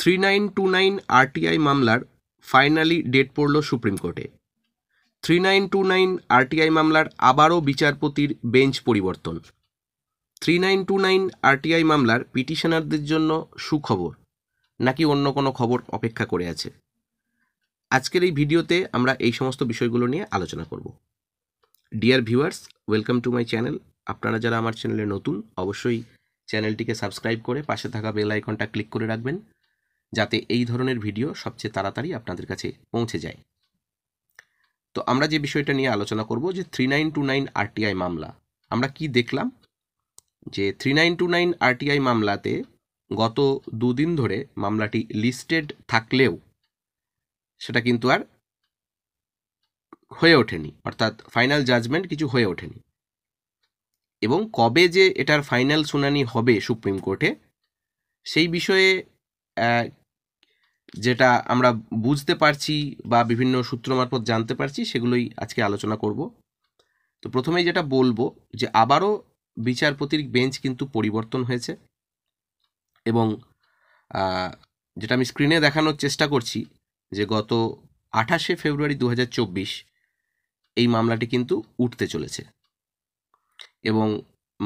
three nine two nine RTI মামলার finally date পড়ল supreme কোর্টে three nine two nine RTI মামলার আবারও বিচারপতির বেঞ্চ পরিবর্তন three nine two nine RTI মামলার পিটিশনারদের জন্য সুখবর নাকি অন্য কোনো খবর অপেক্ষা করে আছে আজকের এই ভিডিওতে আমরা এই সমস্ত বিষয়গুলো নিয়ে আলোচনা করব dear viewers welcome to my channel আপনারা যারা আমার চ্যানেলে নতুন অবশ্যই চ্যানেলটিকে সাবস্ক্রাইব করে পাশে থাকা বেল আইকনটা ক্লিক করে রাখবেন যাতে এই ধরনের ভিডিও সবচেয়ে তাড়াতাড়ি আপনাদের কাছে পৌঁছে যায় তো আমরা যে বিষয়টা নিয়ে আলোচনা করব যে three nine two nine RTI মামলা আমরা কি দেখলাম যে three nine two nine RTI মামলাতে গত দুদিন ধরে মামলাটি লিস্টেড থাকলেও সেটা কিন্তু আর হয়ে ওঠেনি অর্থাৎ ফাইনাল জাজমেন্ট কিছু হয়ে ওঠেনি এবং কবে যে এটার ফাইনাল শুনানি হবে সুপ্রিম কোর্টে সেই বিষয়ে যেটা আমরা বুঝতে পারছি বা বিভিন্ন সূত্র মারফত জানতে পারছি সেগুলোই আজকে আলোচনা করব তো প্রথমেই যেটা বলবো যে আবারও বিচারপতির বেঞ্চ কিন্তু পরিবর্তন হয়েছে এবং যেটা আমি স্ক্রিনে দেখানোর চেষ্টা করছি যে গত আঠাশে ফেব্রুয়ারি দু এই মামলাটি কিন্তু উঠতে চলেছে এবং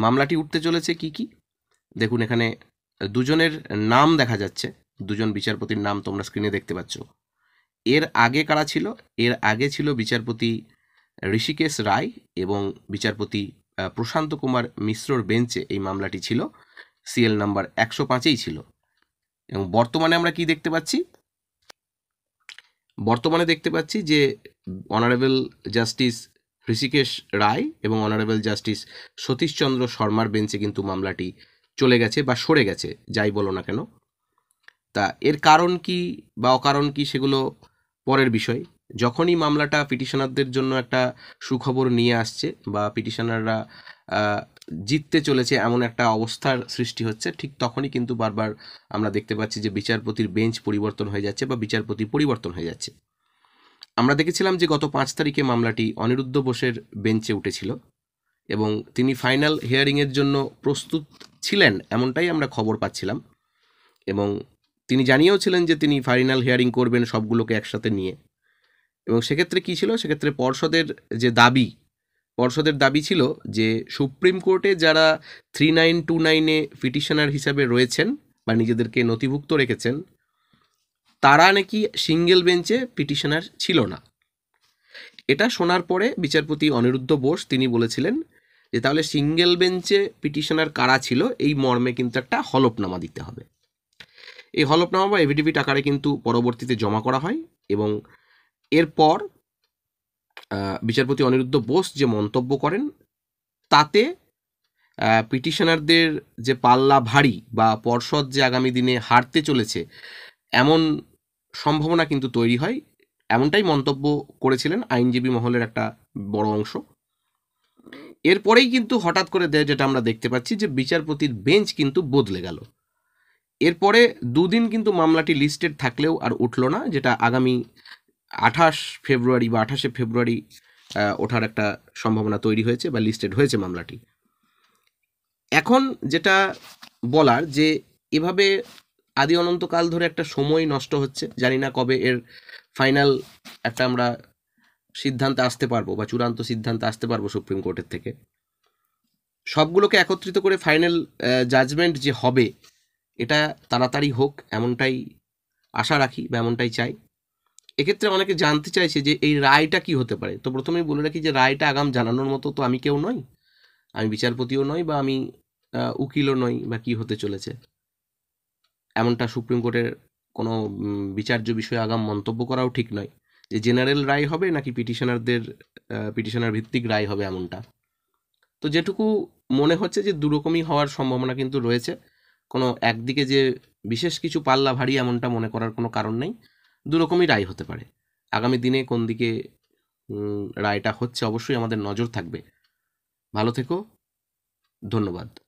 মামলাটি উঠতে চলেছে কি কি দেখুন এখানে দুজনের নাম দেখা যাচ্ছে দুজন বিচারপতির নাম তোমরা স্ক্রিনে দেখতে পাচ্ছ এর আগে কারা ছিল এর আগে ছিল বিচারপতি ঋষিকেশ রায় এবং বিচারপতি প্রশান্ত কুমার মিশ্রর বেঞ্চে এই মামলাটি ছিল সিএল নাম্বার একশো পাঁচেই ছিল এবং বর্তমানে আমরা কি দেখতে পাচ্ছি বর্তমানে দেখতে পাচ্ছি যে অনারেবল জাস্টিস ঋষিকেশ রায় এবং অনারেবল জাস্টিস সতীশচন্দ্র শর্মার বেঞ্চে কিন্তু মামলাটি চলে গেছে বা সরে গেছে যাই বলো না কেন তা এর কারণ কি বা অকারণ কি সেগুলো পরের বিষয় যখনই মামলাটা পিটিশনারদের জন্য একটা সুখবর নিয়ে আসছে বা পিটিশনাররা জিততে চলেছে এমন একটা অবস্থার সৃষ্টি হচ্ছে ঠিক তখনই কিন্তু বারবার আমরা দেখতে পাচ্ছি যে বিচারপতির বেঞ্চ পরিবর্তন হয়ে যাচ্ছে বা বিচারপতি পরিবর্তন হয়ে যাচ্ছে আমরা দেখেছিলাম যে গত পাঁচ তারিখে মামলাটি অনিরুদ্ধ বোসের বেঞ্চে উঠেছিল এবং তিনি ফাইনাল হিয়ারিংয়ের জন্য প্রস্তুত ছিলেন এমনটাই আমরা খবর পাচ্ছিলাম এবং তিনি জানিয়েওছিলেন যে তিনি ফাইনাল হিয়ারিং করবেন সবগুলোকে একসাথে নিয়ে এবং সেক্ষেত্রে কী ছিল সেক্ষেত্রে পর্ষদের যে দাবি পর্ষদের দাবি ছিল যে সুপ্রিম কোর্টে যারা থ্রি নাইন টু নাইনে পিটিশনার হিসাবে রয়েছেন বা নিজেদেরকে নথিভুক্ত রেখেছেন তারা নাকি সিঙ্গেল বেঞ্চে পিটিশনার ছিল না এটা শোনার পরে বিচারপতি অনিরুদ্ধ বোস তিনি বলেছিলেন যে তাহলে সিঙ্গেল বেঞ্চে পিটিশনার কারা ছিল এই মর্মে কিন্তু একটা হলফনামা দিতে হবে এই হলফনামা বা এভিডেভিট আকারে কিন্তু পরবর্তীতে জমা করা হয় এবং এরপর বিচারপতি অনিরুদ্ধ বোস যে মন্তব্য করেন তাতে পিটিশনারদের যে পাল্লা ভারী বা পর্ষদ যে আগামী দিনে হারতে চলেছে এমন সম্ভাবনা কিন্তু তৈরি হয় এমনটাই মন্তব্য করেছিলেন আইনজীবী মহলের একটা বড় অংশ এরপরেই কিন্তু হঠাৎ করে যেটা আমরা দেখতে পাচ্ছি যে বিচারপতির বেঞ্চ কিন্তু বদলে গেল এরপরে দুদিন কিন্তু মামলাটি লিস্টেড থাকলেও আর উঠল না যেটা আগামী আঠাশ ফেব্রুয়ারি বা আঠাশে ফেব্রুয়ারি ওঠার একটা সম্ভাবনা তৈরি হয়েছে বা লিস্টেড হয়েছে মামলাটি এখন যেটা বলার যে এভাবে আদি অনন্তকাল ধরে একটা সময় নষ্ট হচ্ছে জানি না কবে এর ফাইনাল একটা আমরা সিদ্ধান্তে আসতে পারবো বা চূড়ান্ত সিদ্ধান্তে আসতে পারবো সুপ্রিম কোর্টের থেকে সবগুলোকে একত্রিত করে ফাইনাল জাজমেন্ট যে হবে এটা তাড়াতাড়ি হোক এমনটাই আশা রাখি বা এমনটাই চাই এক্ষেত্রে অনেকে জানতে চাইছে যে এই রায়টা কি হতে পারে তো প্রথমেই বলে রাখি যে রায়টা আগাম জানানোর মতো তো আমি কেউ নই আমি বিচারপতিও নই বা আমি উকিলও নই বা কি হতে চলেছে এমনটা সুপ্রিম কোর্টের কোনো বিচার্য বিষয়ে আগাম মন্তব্য করাও ঠিক নয় যে জেনারেল রায় হবে নাকি পিটিশনারদের পিটিশনার ভিত্তিক রায় হবে এমনটা তো যেটুকু মনে হচ্ছে যে দুরকমই হওয়ার সম্ভাবনা কিন্তু রয়েছে কোনো একদিকে যে বিশেষ কিছু পাল্লা ভারী এমনটা মনে করার কোনো কারণ নেই দুরকমই রায় হতে পারে আগামী দিনে কোন দিকে রায়টা হচ্ছে অবশ্যই আমাদের নজর থাকবে ভালো থেকো ধন্যবাদ